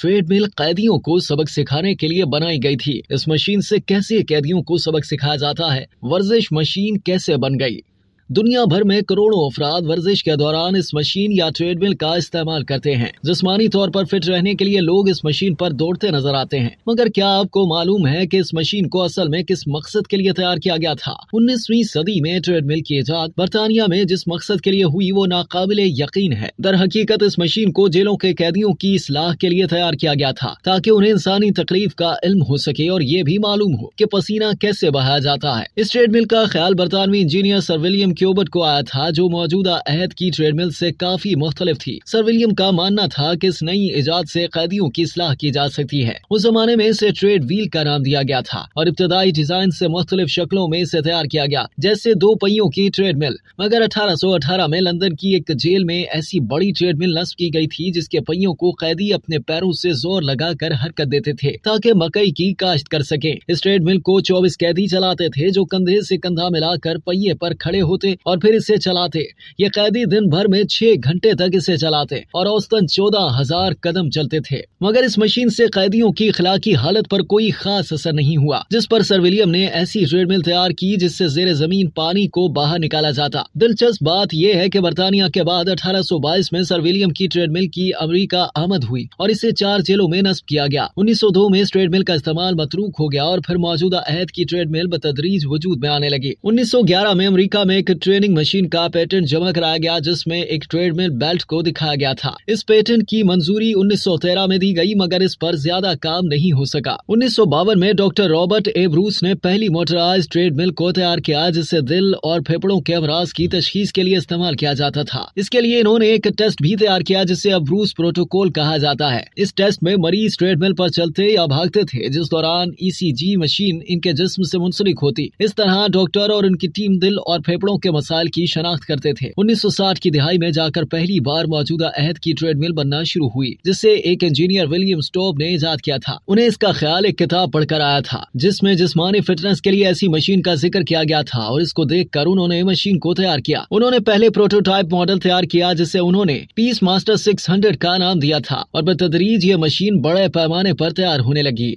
treadmill कैदियों को सबक सिखाने के लिए बनाई गई थी इस मशीन से कैसे कैदियों को सबक सिखाया जाता है वर्जिश मशीन कैसे बन गई दुनिया भर में करोड़ों अफराद वर्जिश के दौरान इस मशीन या ट्रेडमिल का इस्तेमाल करते हैं जिसमानी तौर पर फिट रहने के लिए लोग इस मशीन पर दौड़ते नजर आते हैं मगर क्या आपको मालूम है कि इस मशीन को असल में किस मकसद के लिए तैयार किया गया था उन्नीसवीं सदी में ट्रेडमिल की ईजाद बरतानिया में जिस मकसद के लिए हुई वो नाकबिल यकीन है दर हकीकत इस मशीन को जेलों के कैदियों की इसलाह के लिए तैयार किया गया था ताकि उन्हें इंसानी तकलीफ का इल्म हो सके और ये भी मालूम हो की पसीना कैसे बहाया जाता है इस ट्रेडमिल का ख्याल बरतानवी इंजीनियर सर विलियम क्यूबट को आया था जो मौजूदा अहद की ट्रेडमिल से काफी मुख्तलिफ थी सर विलियम का मानना था कि इस नई ईजाद से कैदियों की सलाह की जा सकती है उस जमाने में इसे ट्रेड व्हील का नाम दिया गया था और इब्तदाई डिजाइन से मुख्तलिफ शक्लों में इसे तैयार किया गया जैसे दो पहियों की ट्रेडमिल मगर अठारह में लंदन की एक जेल में ऐसी बड़ी ट्रेडमिल नस्ब की गई थी जिसके पहियों को कैदी अपने पैरों से जोर लगाकर हरकत देते थे ताकि मकई की काश्त कर सके इस ट्रेडमिल को चौबीस कैदी चलाते थे जो कंधे से कंधा मिलाकर पहिए पर खड़े होते देते और फिर इसे चलाते ये कैदी दिन भर में छह घंटे तक इसे चलाते और औसतन चौदह हजार कदम चलते थे मगर इस मशीन से कैदियों की इखलाकी हालत पर कोई खास असर नहीं हुआ जिस पर सर विलियम ने ऐसी ट्रेडमिल तैयार की जिससे जेर जमीन पानी को बाहर निकाला जाता दिलचस्प बात यह है की बरतानिया के बाद अठारह में सर विलियम की ट्रेडमिल की अमरीका आमद हुई और इसे चार जेलों में नस्ब किया गया दो में इस ट्रेडमिल का इस्तेमाल मतरूक हो गया और फिर मौजूदा अहद की ट्रेडमिल बतदरीज वजूद में आने लगी ग्यारह में अमरीका में एक ट्रेनिंग मशीन का पेटेंट जमा कराया गया जिसमें एक ट्रेडमिल बेल्ट को दिखाया गया था इस पेटेंट की मंजूरी 1913 में दी गई मगर इस पर ज्यादा काम नहीं हो सका उन्नीस में डॉक्टर रॉबर्ट ए ब्रूस ने पहली मोटराइज ट्रेडमिल को तैयार किया जिसे दिल और फेफड़ों के अमराज की तशखीस के लिए इस्तेमाल किया जाता था इसके लिए इन्होंने एक टेस्ट भी तैयार किया जिसे अब ब्रूस प्रोटोकॉल कहा जाता है इस टेस्ट में मरीज ट्रेडमिल पर चलते या भागते थे जिस दौरान ईसीजी e मशीन इनके जिस्म से मुंसलिक होती इस तरह डॉक्टर और उनकी टीम दिल और फेफड़ों के के मसाइल की शनाख्त करते थे 1960 की दिहाई में जाकर पहली बार मौजूदा अहद की ट्रेडमिल बनना शुरू हुई जिसे एक इंजीनियर विलियम स्टोब ने ईजाद किया था उन्हें इसका ख्याल एक किताब पढ़कर आया था जिसमें जिसमानी फिटनेस के लिए ऐसी मशीन का जिक्र किया गया था और इसको देख कर उन्होंने मशीन को तैयार किया उन्होंने पहले प्रोटोटाइप मॉडल तैयार किया जिसे उन्होंने पीस मास्टर सिक्स का नाम दिया था और बतदरीज ये मशीन बड़े पैमाने पर तैयार होने लगी